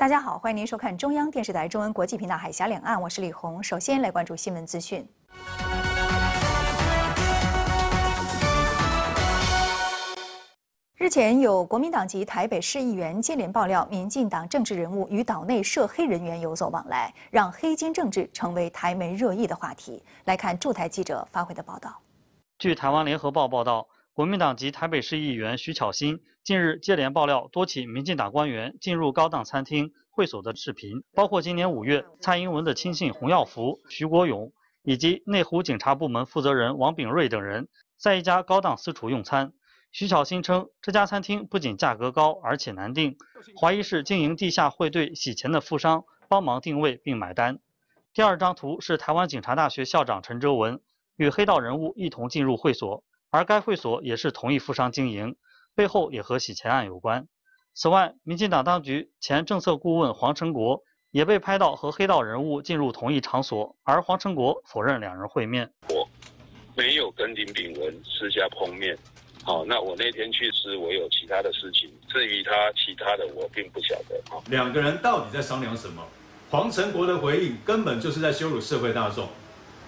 大家好，欢迎您收看中央电视台中文国际频道《海峡两岸》，我是李红。首先来关注新闻资讯。日前，有国民党籍台北市议员接连爆料，民进党政治人物与岛内涉黑人员有所往来，让黑金政治成为台媒热议的话题。来看驻台记者发回的报道。据《台湾联合报》报道。国民党籍台北市议员徐巧芯近日接连爆料多起民进党官员进入高档餐厅会所的视频，包括今年五月蔡英文的亲信洪耀福、徐国勇以及内湖警察部门负责人王炳瑞等人在一家高档私厨用餐。徐巧芯称，这家餐厅不仅价格高，而且难订，怀疑是经营地下会对洗钱的富商帮忙定位并买单。第二张图是台湾警察大学校长陈哲文与黑道人物一同进入会所。而该会所也是同一富商经营，背后也和洗钱案有关。此外，民进党当局前政策顾问黄成国也被拍到和黑道人物进入同一场所，而黄成国否认两人会面。我没有跟林炳文私下碰面。好，那我那天去实我有其他的事情。至于他其他的，我并不晓得。两个人到底在商量什么？黄成国的回应根本就是在羞辱社会大众。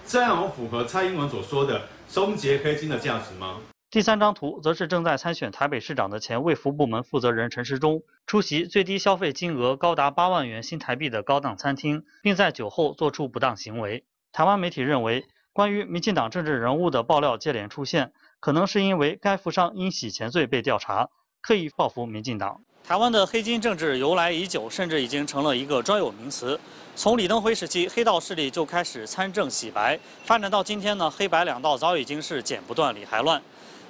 这样符合蔡英文所说的终结黑金的价值吗？第三张图则是正在参选台北市长的前卫福部门负责人陈时中出席最低消费金额高达八万元新台币的高档餐厅，并在酒后做出不当行为。台湾媒体认为，关于民进党政治人物的爆料接连出现，可能是因为该富商因洗钱罪被调查，刻意报复民进党。台湾的黑金政治由来已久，甚至已经成了一个专有名词。从李登辉时期，黑道势力就开始参政洗白，发展到今天呢，黑白两道早已经是剪不断理还乱。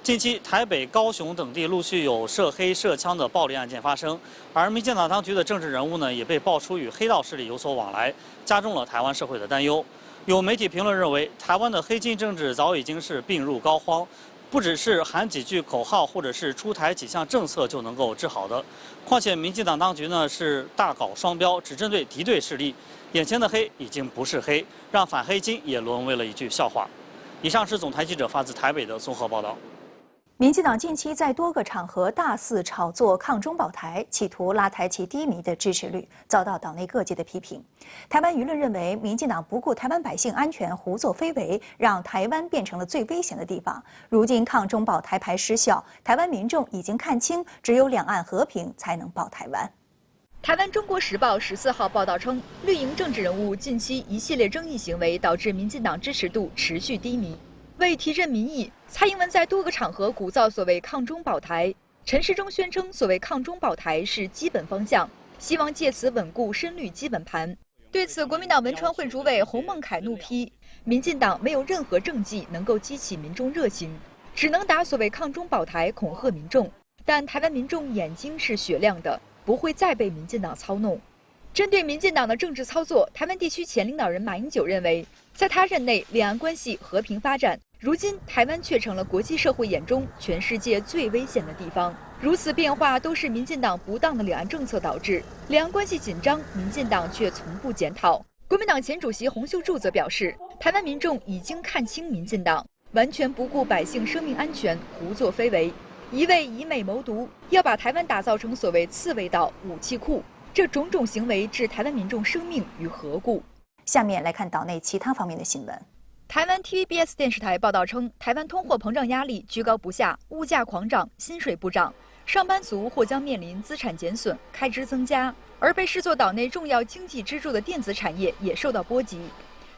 近期，台北、高雄等地陆续有涉黑涉枪的暴力案件发生，而民进党当局的政治人物呢，也被爆出与黑道势力有所往来，加重了台湾社会的担忧。有媒体评论认为，台湾的黑金政治早已经是病入膏肓。不只是喊几句口号或者是出台几项政策就能够治好的，况且民进党当局呢是大搞双标，只针对敌对势力，眼前的黑已经不是黑，让反黑金也沦为了一句笑话。以上是总台记者发自台北的综合报道。民进党近期在多个场合大肆炒作“抗中保台”，企图拉抬其低迷的支持率，遭到党内各界的批评。台湾舆论认为，民进党不顾台湾百姓安全胡作非为，让台湾变成了最危险的地方。如今“抗中保台”牌失效，台湾民众已经看清，只有两岸和平才能保台湾。台湾《中国时报》十四号报道称，绿营政治人物近期一系列争议行为，导致民进党支持度持续低迷。为提振民意，蔡英文在多个场合鼓噪所谓“抗中保台”，陈世忠宣称所谓“抗中保台”是基本方向，希望借此稳固深绿基本盘。对此，国民党文川会主委洪孟凯怒批：民进党没有任何政绩能够激起民众热情，只能打所谓“抗中保台”恐吓民众。但台湾民众眼睛是雪亮的，不会再被民进党操弄。针对民进党的政治操作，台湾地区前领导人马英九认为。在他任内，两岸关系和平发展。如今，台湾却成了国际社会眼中全世界最危险的地方。如此变化都是民进党不当的两岸政策导致。两岸关系紧张，民进党却从不检讨。国民党前主席洪秀柱则表示，台湾民众已经看清民进党完全不顾百姓生命安全，胡作非为，一味以美谋独，要把台湾打造成所谓“刺猬岛”武器库。这种种行为置台湾民众生命于何故？下面来看岛内其他方面的新闻。台湾 TVBS 电视台报道称，台湾通货膨胀压力居高不下，物价狂涨，薪水不涨，上班族或将面临资产减损、开支增加。而被视作岛内重要经济支柱的电子产业也受到波及。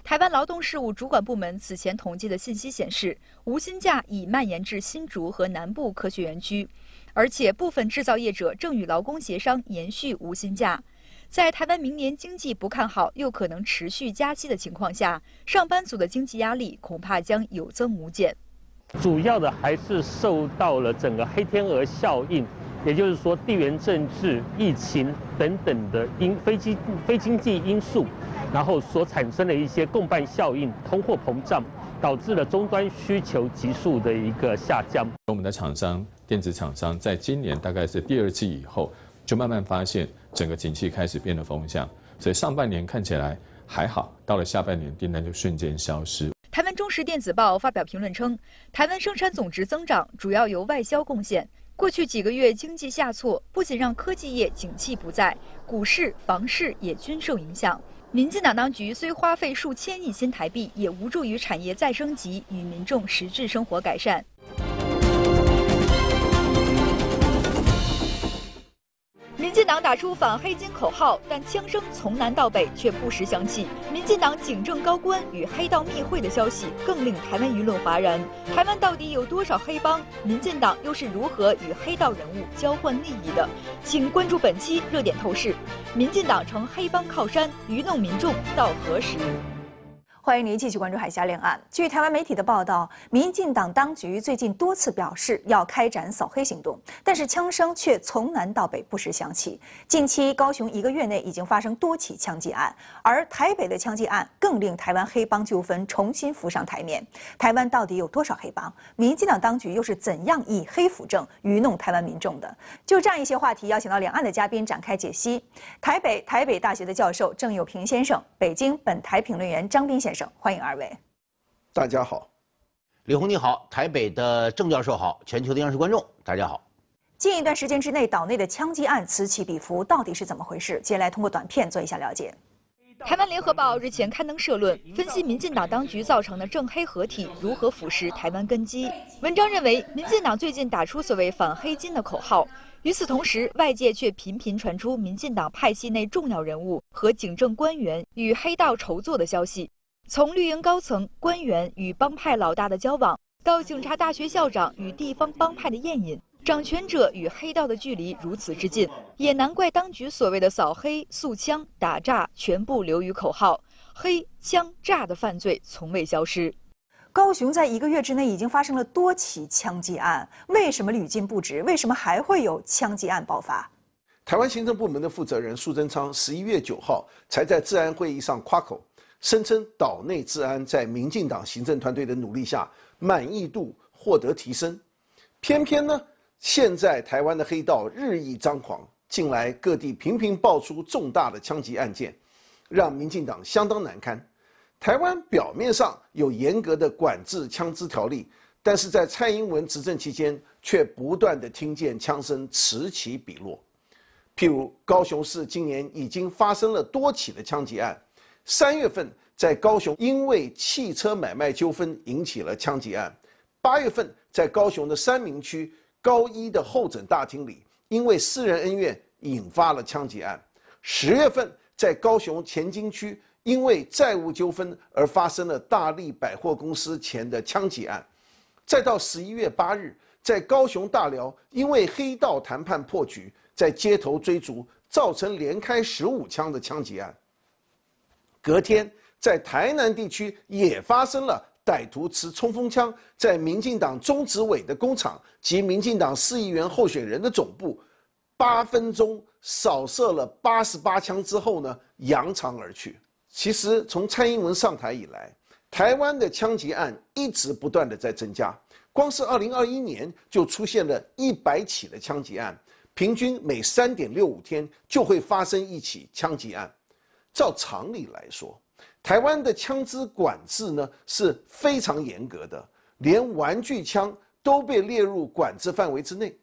台湾劳动事务主管部门此前统计的信息显示，无薪假已蔓延至新竹和南部科学园区，而且部分制造业者正与劳工协商延续无薪假。在台湾明年经济不看好，又可能持续加息的情况下，上班族的经济压力恐怕将有增无减。主要的还是受到了整个黑天鹅效应，也就是说地缘政治、疫情等等的因非经非经济因素，然后所产生的一些共伴效应、通货膨胀，导致了终端需求急速的一个下降。我们的厂商、电子厂商在今年大概是第二季以后。就慢慢发现整个景气开始变了风向，所以上半年看起来还好，到了下半年订单就瞬间消失。台湾中时电子报发表评论称，台湾生产总值增长主要由外销贡献。过去几个月经济下挫，不仅让科技业景气不在，股市、房市也均受影响。民进党当局虽花费数千亿新台币，也无助于产业再升级与民众实质生活改善。民进党打出反黑金口号，但枪声从南到北却不时响起。民进党警政高官与黑道密会的消息更令台湾舆论哗然。台湾到底有多少黑帮？民进党又是如何与黑道人物交换利益的？请关注本期热点透视：民进党成黑帮靠山，愚弄民众到何时？欢迎您继续关注海峡两岸。据台湾媒体的报道，民进党当局最近多次表示要开展扫黑行动，但是枪声却从南到北不时响起。近期高雄一个月内已经发生多起枪击案，而台北的枪击案更令台湾黑帮纠纷重新浮上台面。台湾到底有多少黑帮？民进党当局又是怎样以黑辅政、愚弄台湾民众的？就这样一些话题，邀请到两岸的嘉宾展开解析。台北台北大学的教授郑有平先生，北京本台评论员张斌先生。欢迎二位，大家好，李红你好，台北的郑教授好，全球的央视观众大家好。近一段时间之内，岛内的枪击案此起彼伏，到底是怎么回事？接下来通过短片做一下了解。台湾联合报日前刊登社论，分析民进党当局造成的“正黑合体”如何腐蚀台湾根基。文章认为，民进党最近打出所谓“反黑金”的口号，与此同时，外界却频频传出民进党派系内重要人物和警政官员与黑道筹作的消息。从绿营高层官员与帮派老大的交往，到警察大学校长与地方帮派的宴饮，掌权者与黑道的距离如此之近，也难怪当局所谓的扫黑、肃枪、打诈，全部流于口号。黑枪诈的犯罪从未消失。高雄在一个月之内已经发生了多起枪击案，为什么屡禁不止？为什么还会有枪击案爆发？台湾行政部门的负责人苏贞昌，十一月九号才在治安会议上夸口。声称岛内治安在民进党行政团队的努力下，满意度获得提升。偏偏呢，现在台湾的黑道日益张狂，近来各地频频爆出重大的枪击案件，让民进党相当难堪。台湾表面上有严格的管制枪支条例，但是在蔡英文执政期间，却不断的听见枪声此起彼落。譬如高雄市今年已经发生了多起的枪击案。三月份在高雄，因为汽车买卖纠纷引起了枪击案；八月份在高雄的三明区高一的候诊大厅里，因为私人恩怨引发了枪击案；十月份在高雄前金区，因为债务纠纷而发生了大力百货公司前的枪击案；再到十一月八日，在高雄大寮，因为黑道谈判破局，在街头追逐造成连开十五枪的枪击案。隔天，在台南地区也发生了歹徒持冲锋枪，在民进党中执委的工厂及民进党市议员候选人的总部，八分钟扫射了八十八枪之后呢，扬长而去。其实从蔡英文上台以来，台湾的枪击案一直不断的在增加，光是二零二一年就出现了一百起的枪击案，平均每三点六五天就会发生一起枪击案。照常理来说，台湾的枪支管制呢是非常严格的，连玩具枪都被列入管制范围之内。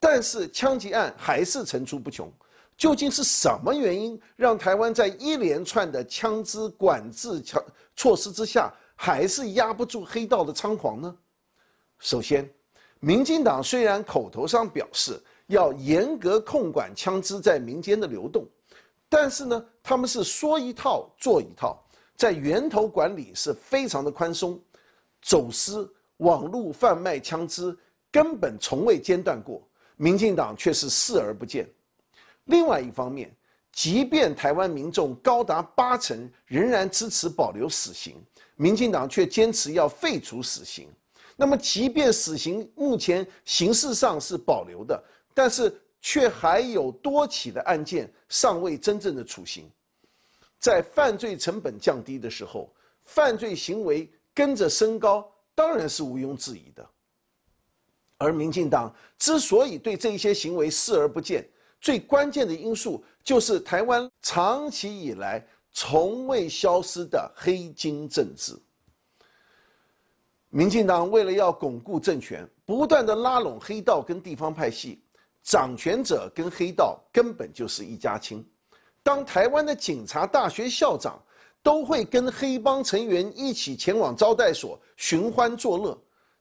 但是枪击案还是层出不穷，究竟是什么原因让台湾在一连串的枪支管制措施之下，还是压不住黑道的猖狂呢？首先，民进党虽然口头上表示要严格控管枪支在民间的流动，但是呢？他们是说一套做一套，在源头管理是非常的宽松，走私、网络贩卖枪支根本从未间断过，民进党却是视而不见。另外一方面，即便台湾民众高达八成仍然支持保留死刑，民进党却坚持要废除死刑。那么，即便死刑目前形式上是保留的，但是。却还有多起的案件尚未真正的处刑，在犯罪成本降低的时候，犯罪行为跟着升高，当然是毋庸置疑的。而民进党之所以对这些行为视而不见，最关键的因素就是台湾长期以来从未消失的黑金政治。民进党为了要巩固政权，不断的拉拢黑道跟地方派系。掌权者跟黑道根本就是一家亲，当台湾的警察大学校长都会跟黑帮成员一起前往招待所寻欢作乐，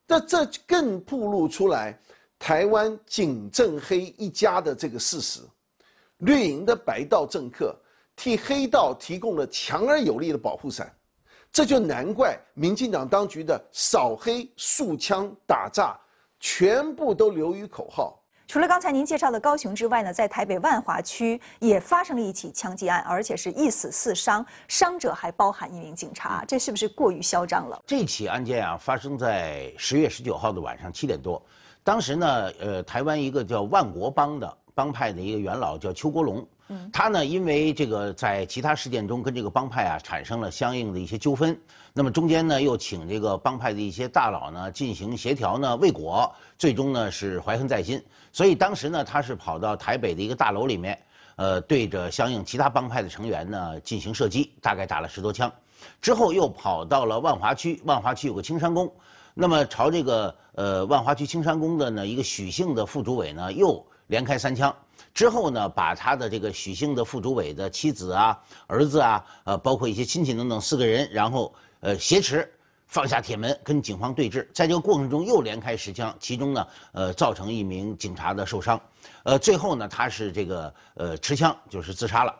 那这更暴露出来台湾警政黑一家的这个事实。绿营的白道政客替黑道提供了强而有力的保护伞，这就难怪民进党当局的扫黑、肃枪、打诈，全部都流于口号。除了刚才您介绍的高雄之外呢，在台北万华区也发生了一起枪击案，而且是一死四伤，伤者还包含一名警察，这是不是过于嚣张了？这起案件啊，发生在十月十九号的晚上七点多，当时呢，呃，台湾一个叫万国帮的帮派的一个元老叫邱国龙，他呢，因为这个在其他事件中跟这个帮派啊产生了相应的一些纠纷，那么中间呢又请这个帮派的一些大佬呢进行协调呢未果，最终呢是怀恨在心，所以当时呢他是跑到台北的一个大楼里面，呃，对着相应其他帮派的成员呢进行射击，大概打了十多枪，之后又跑到了万华区，万华区有个青山宫，那么朝这个呃万华区青山宫的呢一个许姓的副主委呢又连开三枪。之后呢，把他的这个许兴的副主委的妻子啊、儿子啊，呃，包括一些亲戚等等四个人，然后呃挟持，放下铁门跟警方对峙，在这个过程中又连开十枪，其中呢，呃，造成一名警察的受伤，呃，最后呢，他是这个呃持枪就是自杀了。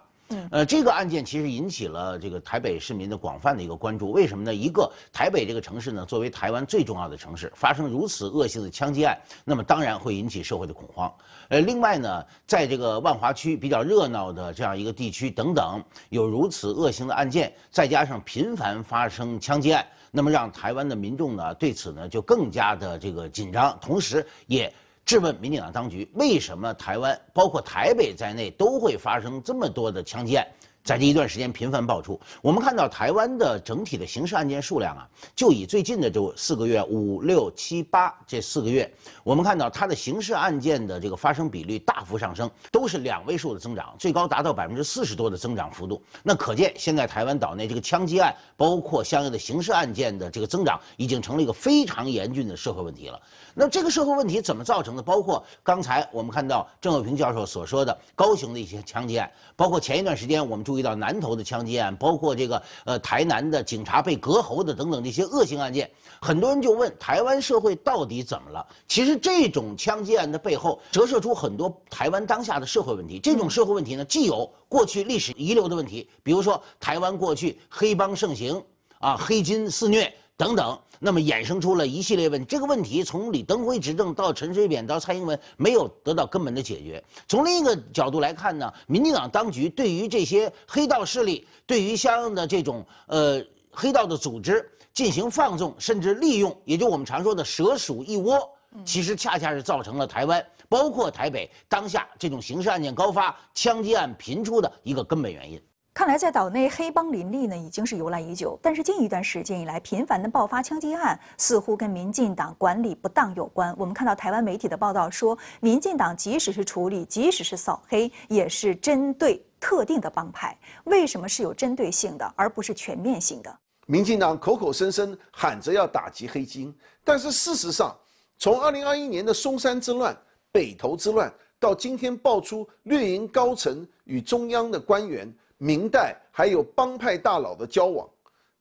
呃，这个案件其实引起了这个台北市民的广泛的一个关注。为什么呢？一个台北这个城市呢，作为台湾最重要的城市，发生如此恶性的枪击案，那么当然会引起社会的恐慌。呃，另外呢，在这个万华区比较热闹的这样一个地区等等，有如此恶性的案件，再加上频繁发生枪击案，那么让台湾的民众呢，对此呢就更加的这个紧张，同时也。质问民进党当局：为什么台湾，包括台北在内，都会发生这么多的枪击案？在这一段时间频繁爆出，我们看到台湾的整体的刑事案件数量啊，就以最近的这四个月五六七八这四个月，我们看到它的刑事案件的这个发生比率大幅上升，都是两位数的增长，最高达到百分之四十多的增长幅度。那可见，现在台湾岛内这个枪击案，包括相应的刑事案件的这个增长，已经成了一个非常严峻的社会问题了。那这个社会问题怎么造成的？包括刚才我们看到郑有平教授所说的高雄的一些枪击案，包括前一段时间我们。注意到南头的枪击案，包括这个呃，台南的警察被割喉的等等这些恶性案件，很多人就问台湾社会到底怎么了？其实这种枪击案的背后折射出很多台湾当下的社会问题。这种社会问题呢，既有过去历史遗留的问题，比如说台湾过去黑帮盛行啊，黑金肆虐。等等，那么衍生出了一系列问题。这个问题从李登辉执政到陈水扁到蔡英文，没有得到根本的解决。从另一个角度来看呢，民进党当局对于这些黑道势力，对于相应的这种呃黑道的组织进行放纵，甚至利用，也就我们常说的“蛇鼠一窝”，其实恰恰是造成了台湾，包括台北当下这种刑事案件高发、枪击案频出的一个根本原因。看来，在岛内黑帮林立呢，已经是由来已久。但是近一段时间以来频繁的爆发枪击案，似乎跟民进党管理不当有关。我们看到台湾媒体的报道说，民进党即使是处理，即使是扫黑，也是针对特定的帮派。为什么是有针对性的，而不是全面性的？民进党口口声声喊着要打击黑金，但是事实上，从二零二一年的松山之乱、北投之乱，到今天爆出绿营高层与中央的官员。明代还有帮派大佬的交往，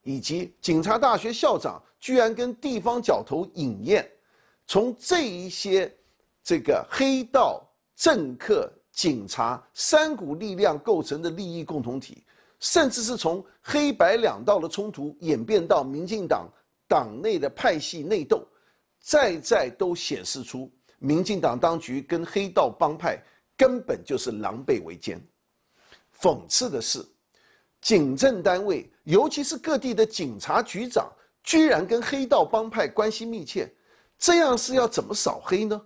以及警察大学校长居然跟地方角头饮宴，从这一些，这个黑道、政客、警察三股力量构成的利益共同体，甚至是从黑白两道的冲突演变到民进党党内的派系内斗，再再都显示出民进党当局跟黑道帮派根本就是狼狈为奸。讽刺的是，警政单位，尤其是各地的警察局长，居然跟黑道帮派关系密切，这样是要怎么扫黑呢？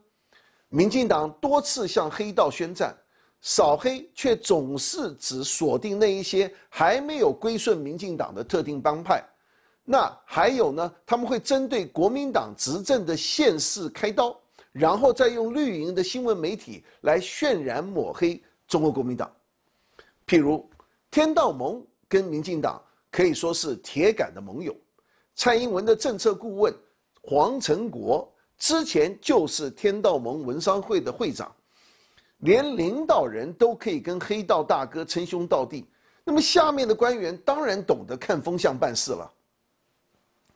民进党多次向黑道宣战，扫黑却总是只锁定那一些还没有归顺民进党的特定帮派，那还有呢？他们会针对国民党执政的县市开刀，然后再用绿营的新闻媒体来渲染抹黑中国国民党。譬如，天道盟跟民进党可以说是铁杆的盟友。蔡英文的政策顾问黄成国之前就是天道盟文商会的会长，连领导人都可以跟黑道大哥称兄道弟。那么下面的官员当然懂得看风向办事了。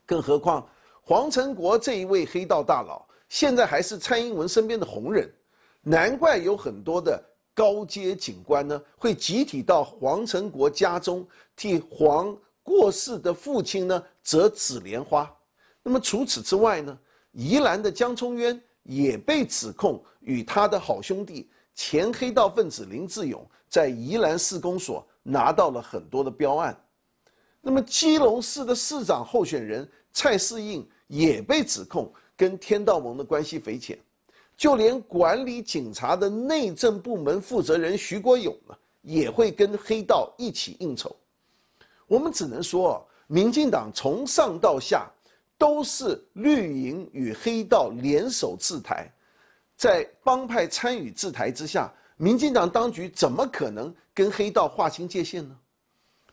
更何况黄成国这一位黑道大佬，现在还是蔡英文身边的红人，难怪有很多的。高阶警官呢，会集体到黄成国家中替黄过世的父亲呢折紫莲花。那么除此之外呢，宜兰的江聪渊也被指控与他的好兄弟前黑道分子林志勇在宜兰市公所拿到了很多的标案。那么基隆市的市长候选人蔡世应也被指控跟天道盟的关系匪浅。就连管理警察的内政部门负责人徐国勇呢，也会跟黑道一起应酬。我们只能说，民进党从上到下都是绿营与黑道联手制台。在帮派参与制台之下，民进党当局怎么可能跟黑道划清界限呢？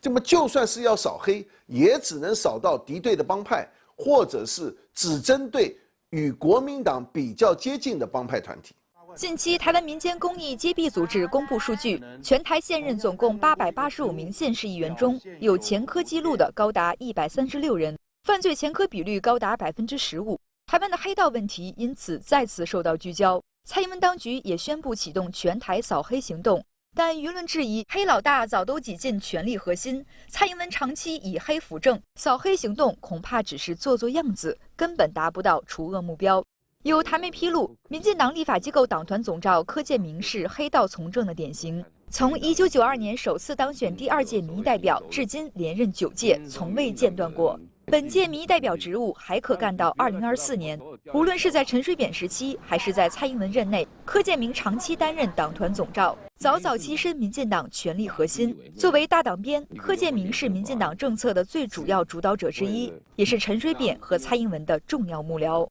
这么就算是要扫黑，也只能扫到敌对的帮派，或者是只针对。与国民党比较接近的帮派团体。近期，台湾民间公益揭弊组织公布数据，全台现任总共八百八十五名县市议员中，有前科记录的高达一百三十六人，犯罪前科比率高达百分之十五。台湾的黑道问题因此再次受到聚焦。蔡英文当局也宣布启动全台扫黑行动。但舆论质疑，黑老大早都挤进权力核心，蔡英文长期以黑辅政，扫黑行动恐怕只是做做样子，根本达不到除恶目标。有台媒披露，民进党立法机构党团总召柯建明是黑道从政的典型，从1992年首次当选第二届民意代表，至今连任九届，从未间断过。本届民意代表职务还可干到二零二四年。无论是在陈水扁时期，还是在蔡英文任内，柯建明长期担任党团总召，早早跻身民进党权力核心。作为大党编，柯建明是民进党政策的最主要主导者之一，也是陈水扁和蔡英文的重要幕僚。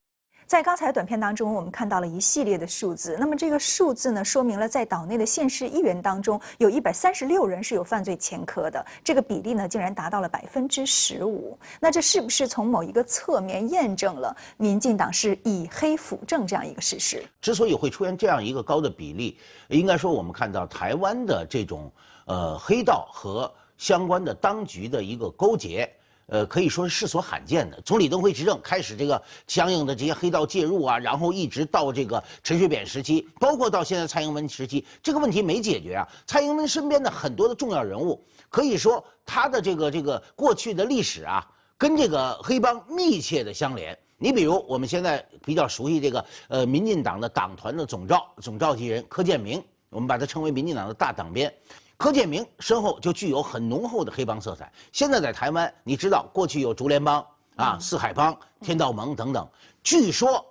在刚才短片当中，我们看到了一系列的数字。那么这个数字呢，说明了在岛内的县市议员当中，有一百三十六人是有犯罪前科的，这个比例呢竟然达到了百分之十五。那这是不是从某一个侧面验证了民进党是以黑辅政这样一个事实？之所以会出现这样一个高的比例，应该说我们看到台湾的这种呃黑道和相关的当局的一个勾结。呃，可以说是世所罕见的。从李登辉执政开始，这个相应的这些黑道介入啊，然后一直到这个陈水扁时期，包括到现在蔡英文时期，这个问题没解决啊。蔡英文身边的很多的重要人物，可以说他的这个这个过去的历史啊，跟这个黑帮密切的相连。你比如我们现在比较熟悉这个呃民进党的党团的总召，总召集人柯建明，我们把他称为民进党的大党鞭。柯建铭身后就具有很浓厚的黑帮色彩。现在在台湾，你知道过去有竹联帮、啊四海帮、天道盟等等，据说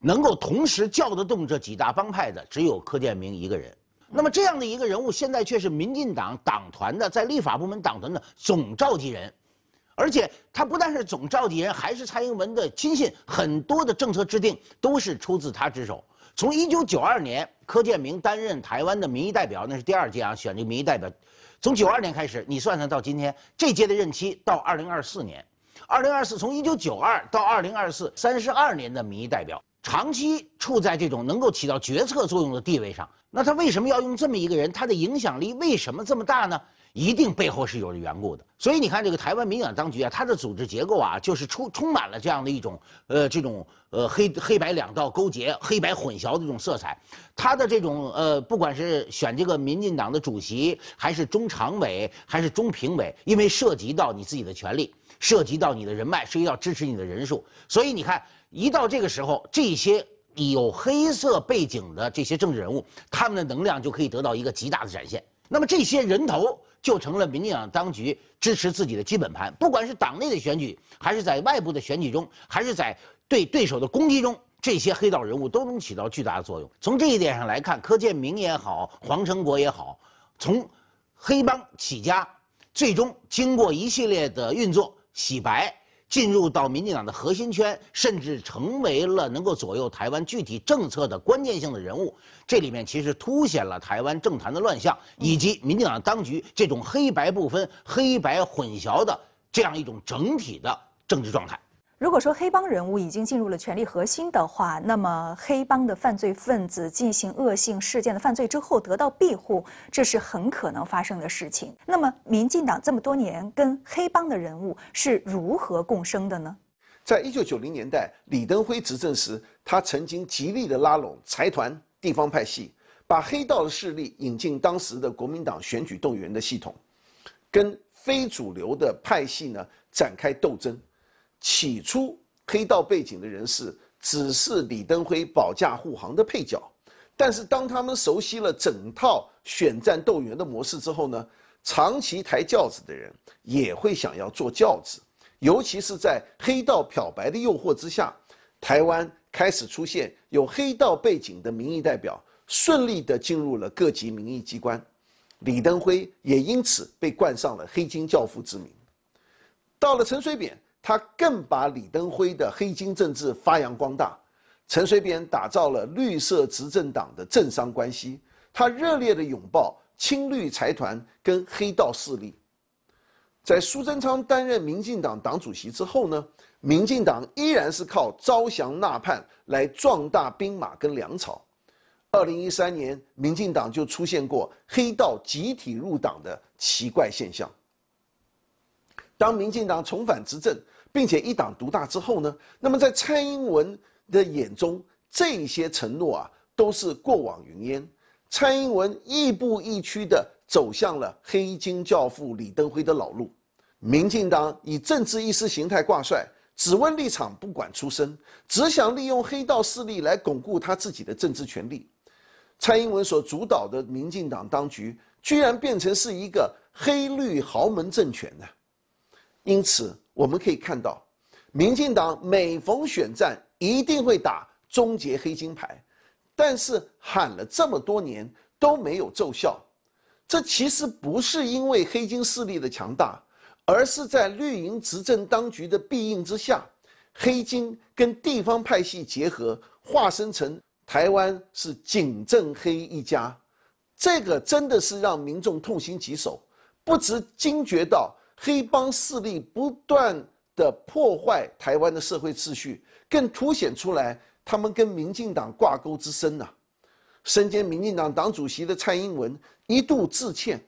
能够同时叫得动这几大帮派的，只有柯建明一个人。那么这样的一个人物，现在却是民进党党团的在立法部门党团的总召集人，而且他不但是总召集人，还是蔡英文的亲信，很多的政策制定都是出自他之手。从一九九二年，柯建明担任台湾的民意代表，那是第二届啊。选这个民意代表，从九二年开始，你算算到今天这届的任期到二零二四年，二零二四从一九九二到二零二四三十二年的民意代表，长期处在这种能够起到决策作用的地位上。那他为什么要用这么一个人？他的影响力为什么这么大呢？一定背后是有着缘故的，所以你看这个台湾民党当局啊，它的组织结构啊，就是充充满了这样的一种呃这种呃黑黑白两道勾结、黑白混淆的这种色彩。它的这种呃，不管是选这个民进党的主席，还是中常委，还是中评委，因为涉及到你自己的权利，涉及到你的人脉，涉及到支持你的人数，所以你看一到这个时候，这些有黑色背景的这些政治人物，他们的能量就可以得到一个极大的展现。那么这些人头。就成了民进党当局支持自己的基本盘，不管是党内的选举，还是在外部的选举中，还是在对对手的攻击中，这些黑道人物都能起到巨大的作用。从这一点上来看，柯建明也好，黄成国也好，从黑帮起家，最终经过一系列的运作洗白。进入到民进党的核心圈，甚至成为了能够左右台湾具体政策的关键性的人物。这里面其实凸显了台湾政坛的乱象，以及民进党当局这种黑白不分、黑白混淆的这样一种整体的政治状态。如果说黑帮人物已经进入了权力核心的话，那么黑帮的犯罪分子进行恶性事件的犯罪之后得到庇护，这是很可能发生的事情。那么民进党这么多年跟黑帮的人物是如何共生的呢？在一九九零年代，李登辉执政时，他曾经极力的拉拢财团、地方派系，把黑道的势力引进当时的国民党选举动员的系统，跟非主流的派系呢展开斗争。起初，黑道背景的人士只是李登辉保驾护航的配角，但是当他们熟悉了整套选战斗员的模式之后呢，长期抬轿子的人也会想要坐轿子，尤其是在黑道漂白的诱惑之下，台湾开始出现有黑道背景的民意代表顺利地进入了各级民意机关，李登辉也因此被冠上了黑金教父之名。到了陈水扁。他更把李登辉的黑金政治发扬光大，陈水扁打造了绿色执政党的政商关系，他热烈地拥抱青绿财团跟黑道势力。在苏贞昌担任民进党党主席之后呢，民进党依然是靠招降纳叛来壮大兵马跟粮草。二零一三年，民进党就出现过黑道集体入党的奇怪现象。当民进党重返执政，并且一党独大之后呢？那么在蔡英文的眼中，这些承诺啊都是过往云烟。蔡英文亦步亦趋地走向了黑金教父李登辉的老路。民进党以政治意识形态挂帅，只问立场不管出身，只想利用黑道势力来巩固他自己的政治权利。蔡英文所主导的民进党当局，居然变成是一个黑绿豪门政权呢？因此，我们可以看到，民进党每逢选战一定会打“终结黑金”牌，但是喊了这么多年都没有奏效。这其实不是因为黑金势力的强大，而是在绿营执政当局的庇应之下，黑金跟地方派系结合，化身成台湾是“警政黑一家”，这个真的是让民众痛心疾首，不知惊觉到。黑帮势力不断的破坏台湾的社会秩序，更凸显出来他们跟民进党挂钩之深呐。身兼民进党党主席的蔡英文一度致歉，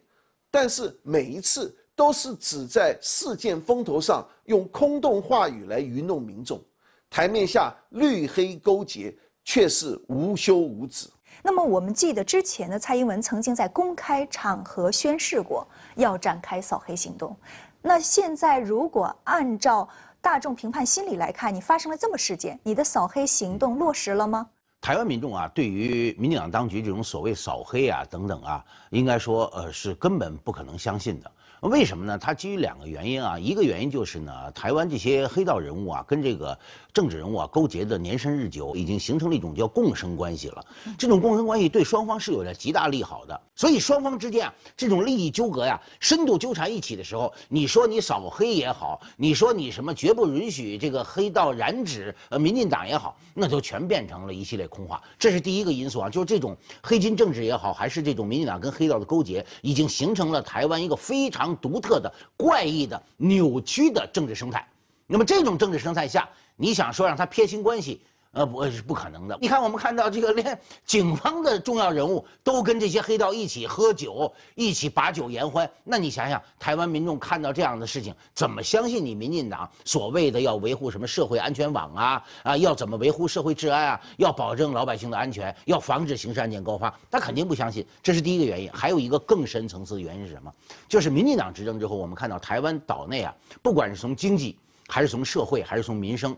但是每一次都是只在事件风头上用空洞话语来愚弄民众，台面下绿黑勾结却是无休无止。那么我们记得之前的蔡英文曾经在公开场合宣誓过要展开扫黑行动。那现在如果按照大众评判心理来看，你发生了这么事件，你的扫黑行动落实了吗？台湾民众啊，对于民进党当局这种所谓扫黑啊等等啊，应该说呃是根本不可能相信的。为什么呢？它基于两个原因啊，一个原因就是呢，台湾这些黑道人物啊，跟这个政治人物啊勾结的年深日久，已经形成了一种叫共生关系了。这种共生关系对双方是有着极大利好的，所以双方之间啊这种利益纠葛呀，深度纠缠一起的时候，你说你扫黑也好，你说你什么绝不允许这个黑道染指呃民进党也好，那就全变成了一系列空话。这是第一个因素啊，就是这种黑金政治也好，还是这种民进党跟黑道的勾结，已经形成了台湾一个非常。独特的、怪异的、扭曲的政治生态，那么这种政治生态下，你想说让他撇清关系？呃，不是不可能的。你看，我们看到这个，连警方的重要人物都跟这些黑道一起喝酒，一起把酒言欢。那你想想，台湾民众看到这样的事情，怎么相信你民进党所谓的要维护什么社会安全网啊？啊，要怎么维护社会治安啊？要保证老百姓的安全，要防止刑事案件高发，他肯定不相信。这是第一个原因。还有一个更深层次的原因是什么？就是民进党执政之后，我们看到台湾岛内啊，不管是从经济，还是从社会，还是从民生。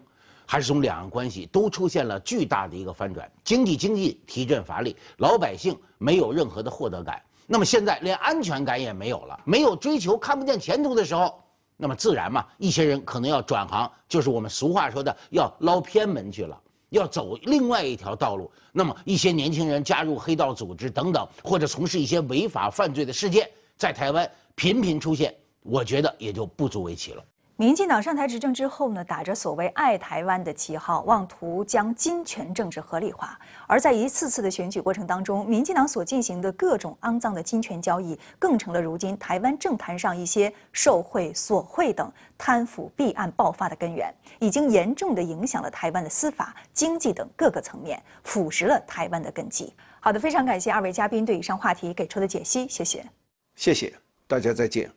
还是从两岸关系都出现了巨大的一个翻转，经济经济提振乏力，老百姓没有任何的获得感，那么现在连安全感也没有了，没有追求、看不见前途的时候，那么自然嘛，一些人可能要转行，就是我们俗话说的要捞偏门去了，要走另外一条道路。那么一些年轻人加入黑道组织等等，或者从事一些违法犯罪的事件，在台湾频频出现，我觉得也就不足为奇了。民进党上台执政之后呢，打着所谓“爱台湾”的旗号，妄图将金权政治合理化；而在一次次的选举过程当中，民进党所进行的各种肮脏的金权交易，更成了如今台湾政坛上一些受贿、索贿等贪腐弊案爆发的根源，已经严重的影响了台湾的司法、经济等各个层面，腐蚀了台湾的根基。好的，非常感谢二位嘉宾对以上话题给出的解析，谢谢。谢谢大家，再见。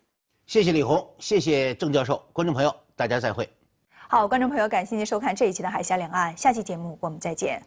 谢谢李红，谢谢郑教授，观众朋友，大家再会。好，观众朋友，感谢您收看这一期的《海峡两岸》，下期节目我们再见。